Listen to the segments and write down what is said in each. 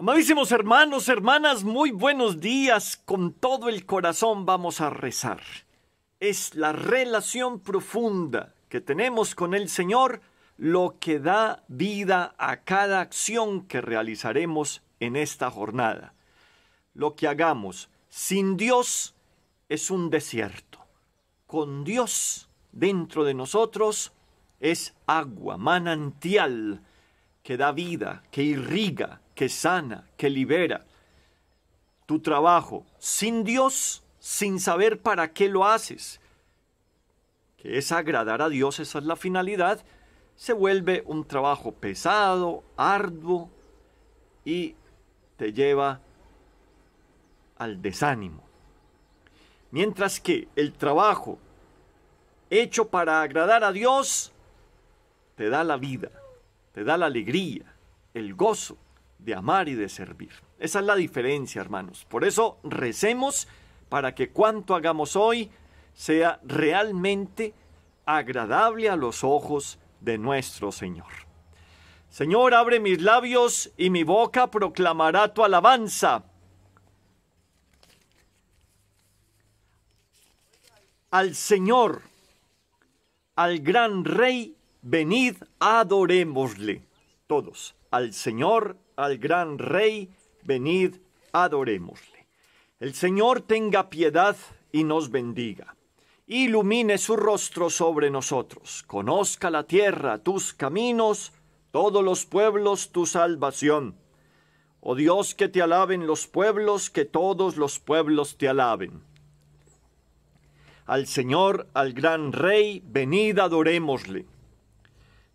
Amadísimos hermanos, hermanas, muy buenos días. Con todo el corazón vamos a rezar. Es la relación profunda que tenemos con el Señor lo que da vida a cada acción que realizaremos en esta jornada. Lo que hagamos sin Dios es un desierto. Con Dios dentro de nosotros es agua, manantial, que da vida, que irriga, que sana, que libera. Tu trabajo sin Dios, sin saber para qué lo haces, que es agradar a Dios, esa es la finalidad, se vuelve un trabajo pesado, arduo y te lleva al desánimo. Mientras que el trabajo hecho para agradar a Dios te da la vida, le da la alegría, el gozo de amar y de servir. Esa es la diferencia, hermanos. Por eso recemos para que cuanto hagamos hoy sea realmente agradable a los ojos de nuestro Señor. Señor, abre mis labios y mi boca proclamará tu alabanza. Al Señor, al gran Rey Venid, adorémosle todos, al Señor, al gran Rey, venid, adorémosle. El Señor tenga piedad y nos bendiga. Ilumine su rostro sobre nosotros, conozca la tierra tus caminos, todos los pueblos tu salvación. Oh Dios, que te alaben los pueblos, que todos los pueblos te alaben. Al Señor, al gran Rey, venid adorémosle.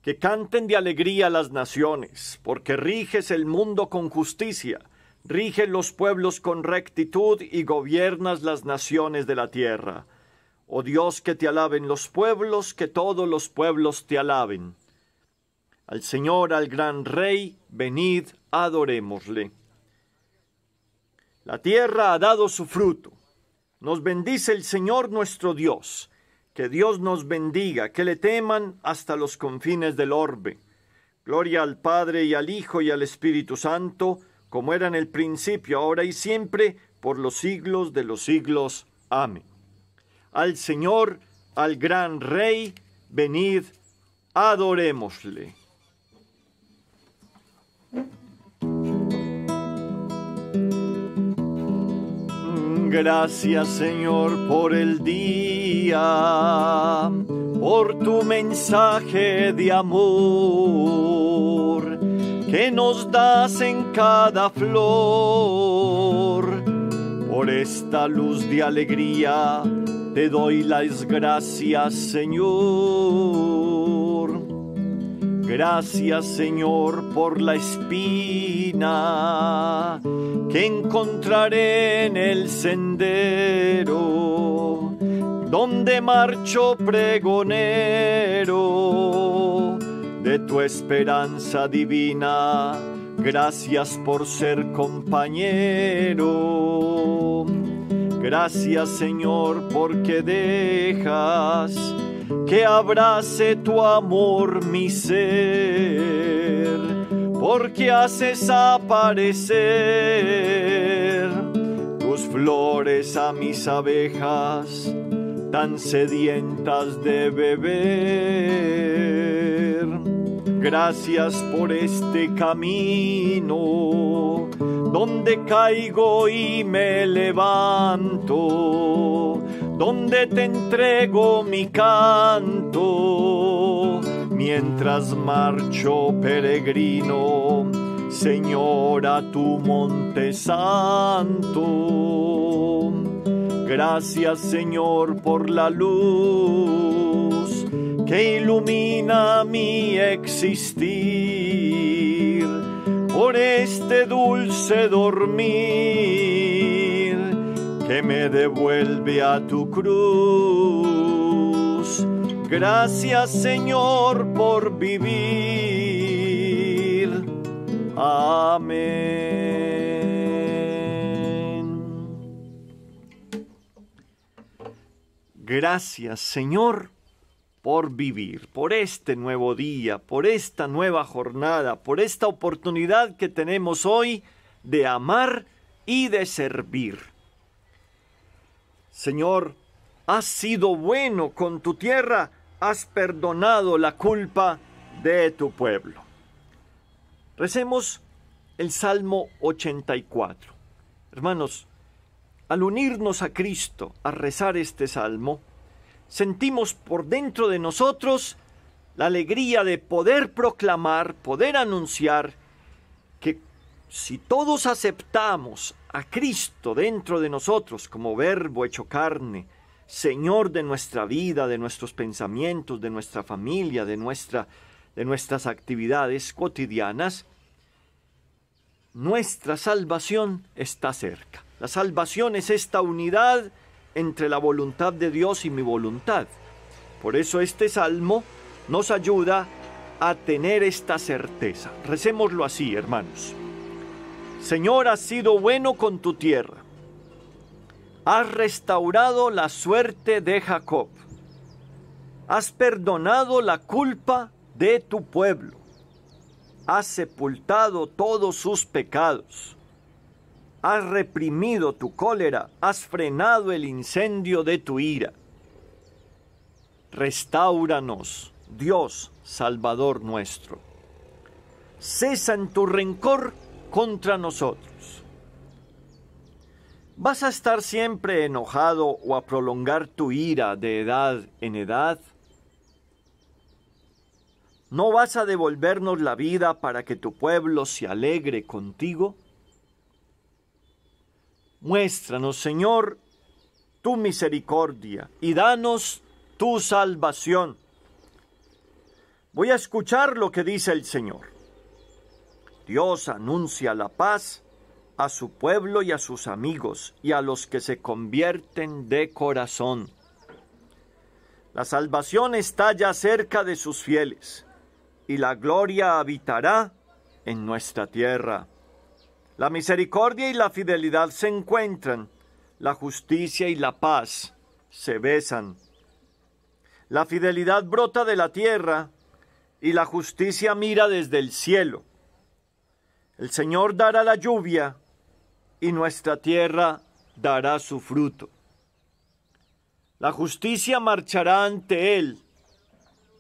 Que canten de alegría las naciones, porque riges el mundo con justicia, rigen los pueblos con rectitud y gobiernas las naciones de la tierra. Oh Dios, que te alaben los pueblos, que todos los pueblos te alaben. Al Señor, al gran Rey, venid, adorémosle. La tierra ha dado su fruto. Nos bendice el Señor nuestro Dios que Dios nos bendiga, que le teman hasta los confines del orbe. Gloria al Padre y al Hijo y al Espíritu Santo, como era en el principio, ahora y siempre, por los siglos de los siglos. Amén. Al Señor, al gran Rey, venid, adorémosle. Gracias Señor por el día, por tu mensaje de amor que nos das en cada flor. Por esta luz de alegría te doy las gracias Señor. Gracias Señor por la espina que encontraré en el sendero donde marcho pregonero de tu esperanza divina. Gracias por ser compañero. Gracias Señor porque dejas que abrace tu amor mi ser porque haces aparecer tus flores a mis abejas tan sedientas de beber. Gracias por este camino donde caigo y me levanto, donde te entrego mi canto mientras marcho peregrino, Señor, a tu monte santo. Gracias, Señor, por la luz que ilumina mi existir, por este dulce dormir que me devuelve a tu cruz Gracias Señor por vivir. Amén. Gracias Señor por vivir, por este nuevo día, por esta nueva jornada, por esta oportunidad que tenemos hoy de amar y de servir. Señor, has sido bueno con tu tierra, has perdonado la culpa de tu pueblo. Recemos el Salmo 84. Hermanos, al unirnos a Cristo a rezar este salmo, sentimos por dentro de nosotros la alegría de poder proclamar, poder anunciar que si todos aceptamos a Cristo dentro de nosotros como verbo hecho carne, Señor de nuestra vida, de nuestros pensamientos, de nuestra familia, de, nuestra, de nuestras actividades cotidianas, nuestra salvación está cerca. La salvación es esta unidad entre la voluntad de Dios y mi voluntad. Por eso este salmo nos ayuda a tener esta certeza. Recémoslo así, hermanos. Señor, has sido bueno con tu tierra Has restaurado la suerte de Jacob. Has perdonado la culpa de tu pueblo. Has sepultado todos sus pecados. Has reprimido tu cólera. Has frenado el incendio de tu ira. Restauranos, Dios, Salvador nuestro. Cesa en tu rencor contra nosotros ¿Vas a estar siempre enojado o a prolongar tu ira de edad en edad? ¿No vas a devolvernos la vida para que tu pueblo se alegre contigo? Muéstranos, Señor, tu misericordia y danos tu salvación. Voy a escuchar lo que dice el Señor. Dios anuncia la paz a su pueblo y a sus amigos y a los que se convierten de corazón. La salvación está ya cerca de sus fieles y la gloria habitará en nuestra tierra. La misericordia y la fidelidad se encuentran, la justicia y la paz se besan. La fidelidad brota de la tierra y la justicia mira desde el cielo. El Señor dará la lluvia y nuestra tierra dará su fruto. La justicia marchará ante él,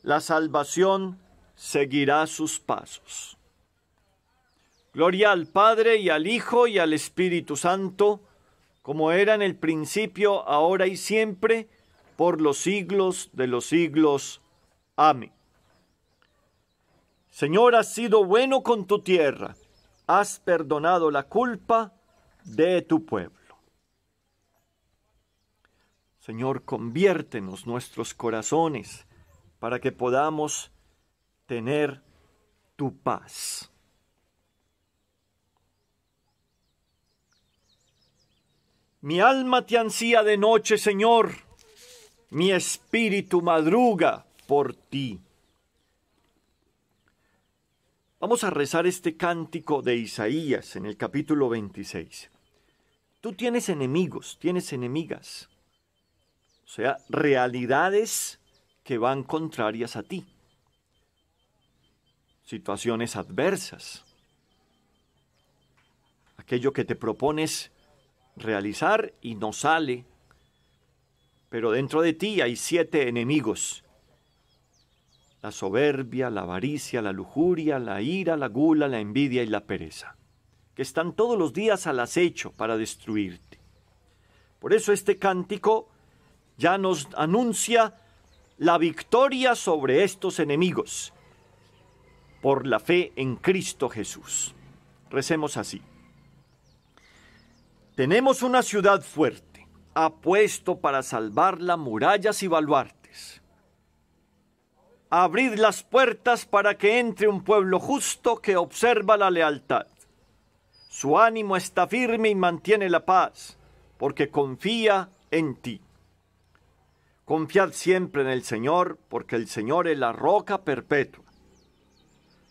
la salvación seguirá sus pasos. Gloria al Padre y al Hijo y al Espíritu Santo, como era en el principio, ahora y siempre, por los siglos de los siglos. Amén. Señor, has sido bueno con tu tierra, has perdonado la culpa, de tu pueblo. Señor, conviértenos nuestros corazones para que podamos tener tu paz. Mi alma te ansía de noche, Señor, mi espíritu madruga por ti. Vamos a rezar este cántico de Isaías en el capítulo 26. Tú tienes enemigos, tienes enemigas. O sea, realidades que van contrarias a ti. Situaciones adversas. Aquello que te propones realizar y no sale. Pero dentro de ti hay siete enemigos. La soberbia, la avaricia, la lujuria, la ira, la gula, la envidia y la pereza que están todos los días al acecho para destruirte. Por eso este cántico ya nos anuncia la victoria sobre estos enemigos por la fe en Cristo Jesús. Recemos así. Tenemos una ciudad fuerte, apuesto para salvarla murallas y baluartes. Abrid las puertas para que entre un pueblo justo que observa la lealtad. Su ánimo está firme y mantiene la paz, porque confía en ti. Confiad siempre en el Señor, porque el Señor es la roca perpetua.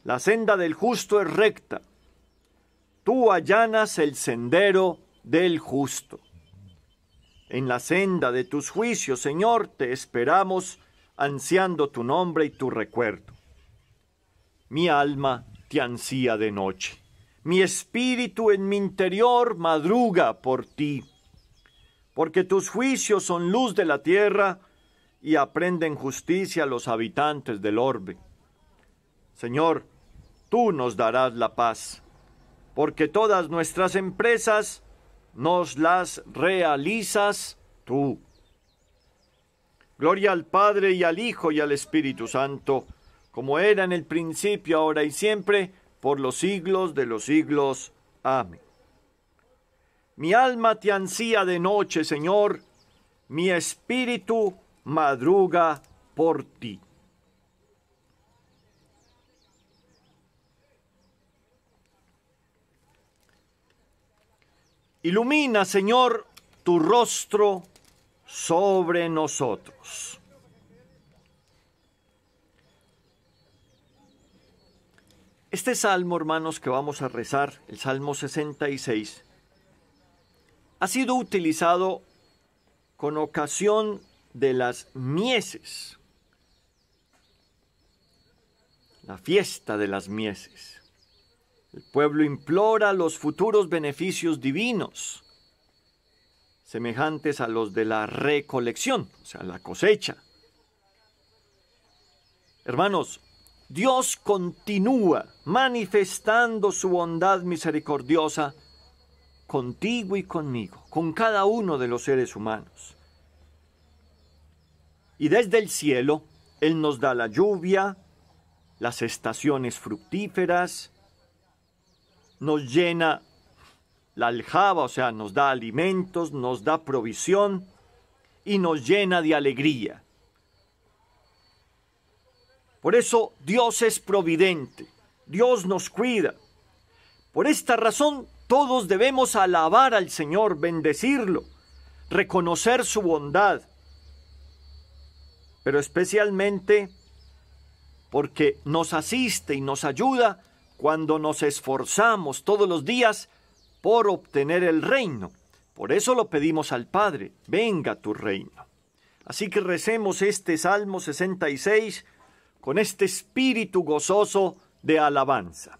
La senda del justo es recta. Tú allanas el sendero del justo. En la senda de tus juicios, Señor, te esperamos, ansiando tu nombre y tu recuerdo. Mi alma te ansía de noche. Mi espíritu en mi interior madruga por ti, porque tus juicios son luz de la tierra y aprenden justicia a los habitantes del orbe. Señor, tú nos darás la paz, porque todas nuestras empresas nos las realizas tú. Gloria al Padre y al Hijo y al Espíritu Santo, como era en el principio, ahora y siempre, por los siglos de los siglos. Amén. Mi alma te ansía de noche, Señor, mi espíritu madruga por ti. Ilumina, Señor, tu rostro sobre nosotros. Este salmo, hermanos, que vamos a rezar, el Salmo 66, ha sido utilizado con ocasión de las mieses, la fiesta de las mieses. El pueblo implora los futuros beneficios divinos, semejantes a los de la recolección, o sea, la cosecha. Hermanos, Dios continúa manifestando su bondad misericordiosa contigo y conmigo, con cada uno de los seres humanos. Y desde el cielo, Él nos da la lluvia, las estaciones fructíferas, nos llena la aljaba, o sea, nos da alimentos, nos da provisión y nos llena de alegría. Por eso Dios es providente, Dios nos cuida. Por esta razón todos debemos alabar al Señor, bendecirlo, reconocer su bondad, pero especialmente porque nos asiste y nos ayuda cuando nos esforzamos todos los días por obtener el reino. Por eso lo pedimos al Padre, venga tu reino. Así que recemos este Salmo 66 con este espíritu gozoso de alabanza.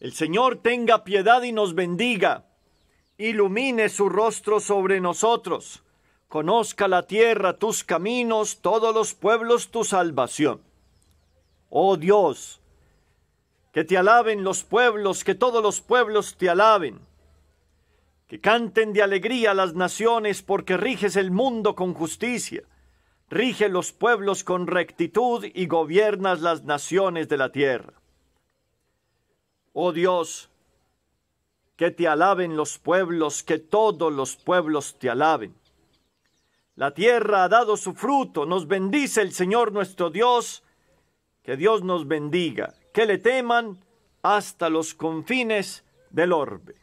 El Señor tenga piedad y nos bendiga, ilumine su rostro sobre nosotros, conozca la tierra tus caminos, todos los pueblos tu salvación. Oh Dios, que te alaben los pueblos, que todos los pueblos te alaben. Que canten de alegría las naciones porque riges el mundo con justicia rige los pueblos con rectitud y gobiernas las naciones de la tierra. Oh Dios, que te alaben los pueblos, que todos los pueblos te alaben. La tierra ha dado su fruto, nos bendice el Señor nuestro Dios, que Dios nos bendiga, que le teman hasta los confines del orbe.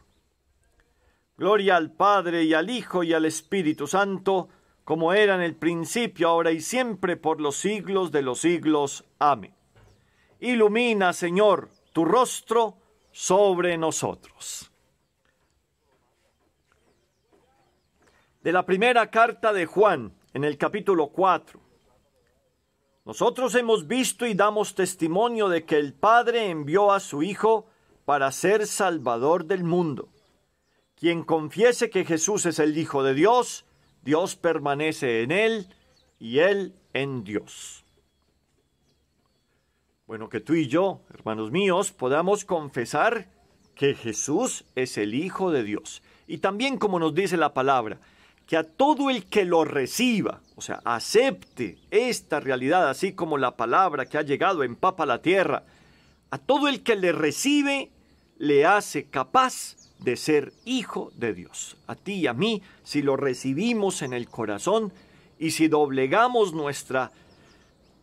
Gloria al Padre y al Hijo y al Espíritu Santo, como era en el principio, ahora y siempre, por los siglos de los siglos. Amén. Ilumina, Señor, tu rostro sobre nosotros. De la primera carta de Juan, en el capítulo 4. Nosotros hemos visto y damos testimonio de que el Padre envió a su Hijo para ser Salvador del mundo. Quien confiese que Jesús es el Hijo de Dios, Dios permanece en Él y Él en Dios. Bueno, que tú y yo, hermanos míos, podamos confesar que Jesús es el Hijo de Dios. Y también, como nos dice la palabra, que a todo el que lo reciba, o sea, acepte esta realidad, así como la palabra que ha llegado empapa la tierra, a todo el que le recibe, le hace capaz de ser hijo de Dios. A ti y a mí, si lo recibimos en el corazón y si doblegamos nuestra,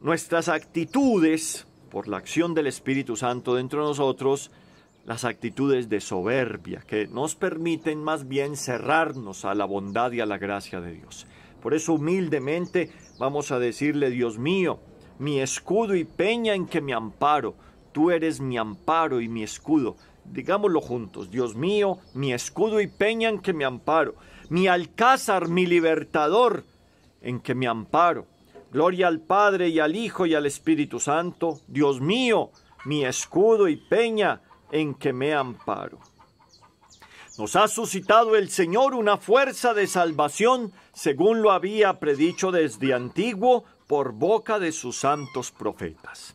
nuestras actitudes por la acción del Espíritu Santo dentro de nosotros, las actitudes de soberbia que nos permiten más bien cerrarnos a la bondad y a la gracia de Dios. Por eso humildemente vamos a decirle, Dios mío, mi escudo y peña en que me amparo, tú eres mi amparo y mi escudo, Digámoslo juntos, Dios mío, mi escudo y peña en que me amparo, mi alcázar, mi libertador en que me amparo. Gloria al Padre y al Hijo y al Espíritu Santo, Dios mío, mi escudo y peña en que me amparo. Nos ha suscitado el Señor una fuerza de salvación, según lo había predicho desde antiguo por boca de sus santos profetas.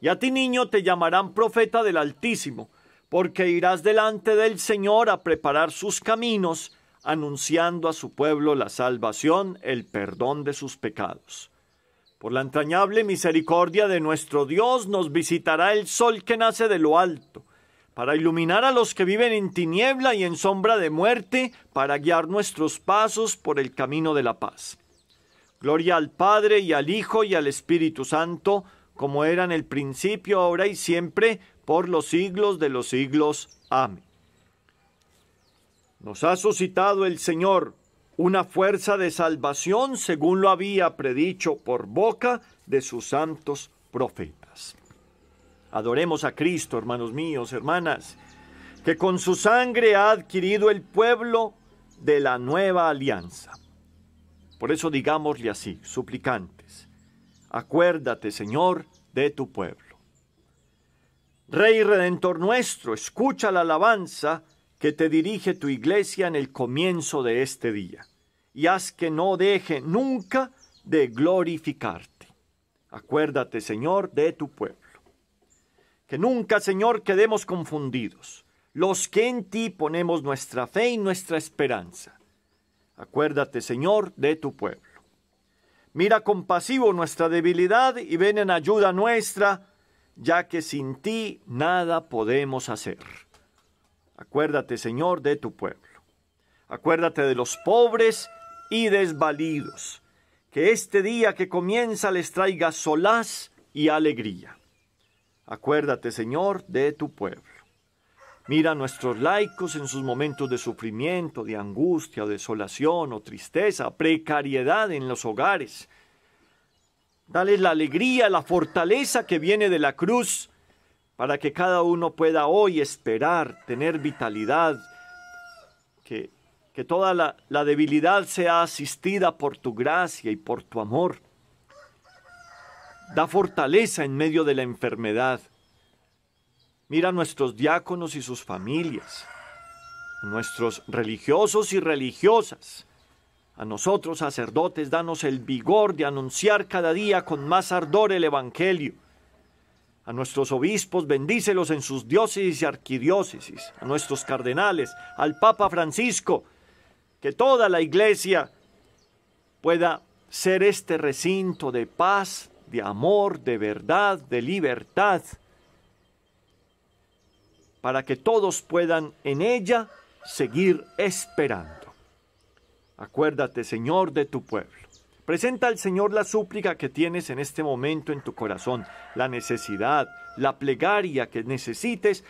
Y a ti niño te llamarán profeta del Altísimo, porque irás delante del Señor a preparar sus caminos, anunciando a su pueblo la salvación, el perdón de sus pecados. Por la entrañable misericordia de nuestro Dios nos visitará el sol que nace de lo alto, para iluminar a los que viven en tiniebla y en sombra de muerte, para guiar nuestros pasos por el camino de la paz. Gloria al Padre y al Hijo y al Espíritu Santo, como era en el principio, ahora y siempre, por los siglos de los siglos. Amén. Nos ha suscitado el Señor una fuerza de salvación según lo había predicho por boca de sus santos profetas. Adoremos a Cristo, hermanos míos, hermanas, que con su sangre ha adquirido el pueblo de la nueva alianza. Por eso digámosle así, suplicante. Acuérdate, Señor, de tu pueblo. Rey Redentor nuestro, escucha la alabanza que te dirige tu iglesia en el comienzo de este día, y haz que no deje nunca de glorificarte. Acuérdate, Señor, de tu pueblo. Que nunca, Señor, quedemos confundidos, los que en ti ponemos nuestra fe y nuestra esperanza. Acuérdate, Señor, de tu pueblo. Mira compasivo nuestra debilidad y ven en ayuda nuestra, ya que sin ti nada podemos hacer. Acuérdate, Señor, de tu pueblo. Acuérdate de los pobres y desvalidos. Que este día que comienza les traiga solaz y alegría. Acuérdate, Señor, de tu pueblo. Mira a nuestros laicos en sus momentos de sufrimiento, de angustia, desolación o tristeza, precariedad en los hogares. Dales la alegría, la fortaleza que viene de la cruz, para que cada uno pueda hoy esperar, tener vitalidad, que, toda la, la debilidad sea asistida por tu gracia y por tu amor. Da fortaleza en medio de la enfermedad Mira a nuestros diáconos y sus familias, a nuestros religiosos y religiosas. A nosotros, sacerdotes, danos el vigor de anunciar cada día con más ardor el Evangelio. A nuestros obispos, bendícelos en sus diócesis y arquidiócesis. A nuestros cardenales, al Papa Francisco. Que toda la iglesia pueda ser este recinto de paz, de amor, de verdad, de libertad para que todos puedan en ella seguir esperando. Acuérdate, Señor, de tu pueblo. Presenta al Señor la súplica que tienes en este momento en tu corazón, la necesidad, la plegaria que necesites,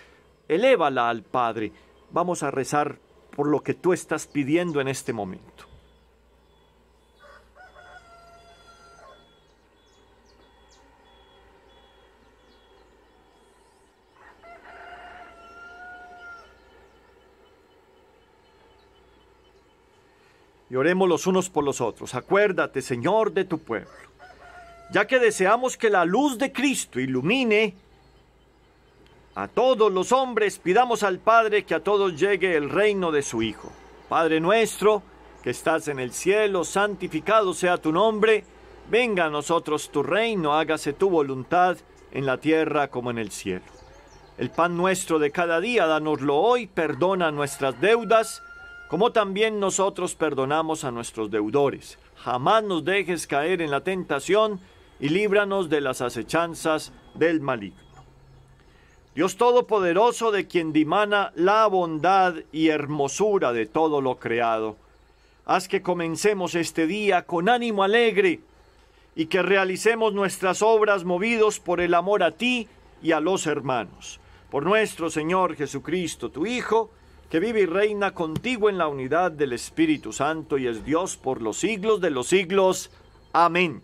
elévala al Padre. Vamos a rezar por lo que tú estás pidiendo en este momento. oremos los unos por los otros. Acuérdate, Señor, de tu pueblo. Ya que deseamos que la luz de Cristo ilumine a todos los hombres, pidamos al Padre que a todos llegue el reino de su Hijo. Padre nuestro, que estás en el cielo, santificado sea tu nombre, venga a nosotros tu reino, hágase tu voluntad en la tierra como en el cielo. El pan nuestro de cada día, danoslo hoy, perdona nuestras deudas, como también nosotros perdonamos a nuestros deudores. Jamás nos dejes caer en la tentación y líbranos de las acechanzas del maligno. Dios Todopoderoso de quien dimana la bondad y hermosura de todo lo creado, haz que comencemos este día con ánimo alegre y que realicemos nuestras obras movidos por el amor a ti y a los hermanos. Por nuestro Señor Jesucristo, tu Hijo, que vive y reina contigo en la unidad del Espíritu Santo y es Dios por los siglos de los siglos. Amén.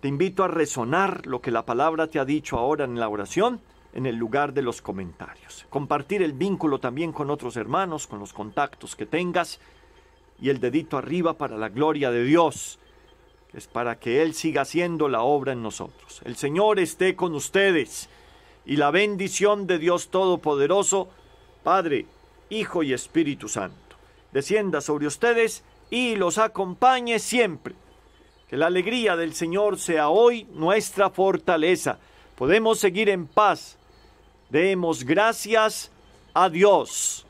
Te invito a resonar lo que la palabra te ha dicho ahora en la oración en el lugar de los comentarios. Compartir el vínculo también con otros hermanos, con los contactos que tengas y el dedito arriba para la gloria de Dios, es para que Él siga haciendo la obra en nosotros. El Señor esté con ustedes y la bendición de Dios Todopoderoso, Padre, Hijo y Espíritu Santo, descienda sobre ustedes y los acompañe siempre. Que la alegría del Señor sea hoy nuestra fortaleza. Podemos seguir en paz. Demos gracias a Dios.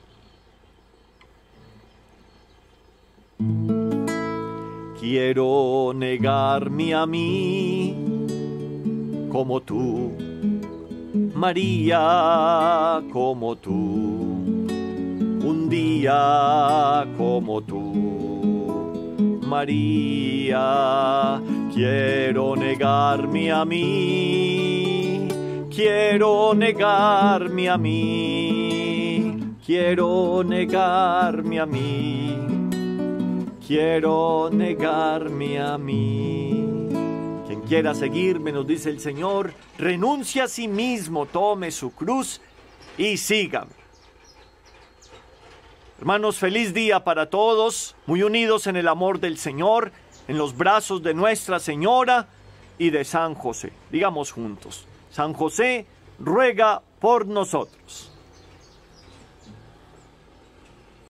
Quiero negarme a mí como tú María como tú, un día como tú. María, quiero negarme a mí, quiero negarme a mí, quiero negarme a mí, quiero negarme a mí quiera seguirme, nos dice el Señor, renuncia a sí mismo, tome su cruz y sígame. Hermanos, feliz día para todos, muy unidos en el amor del Señor, en los brazos de Nuestra Señora y de San José. Digamos juntos, San José ruega por nosotros.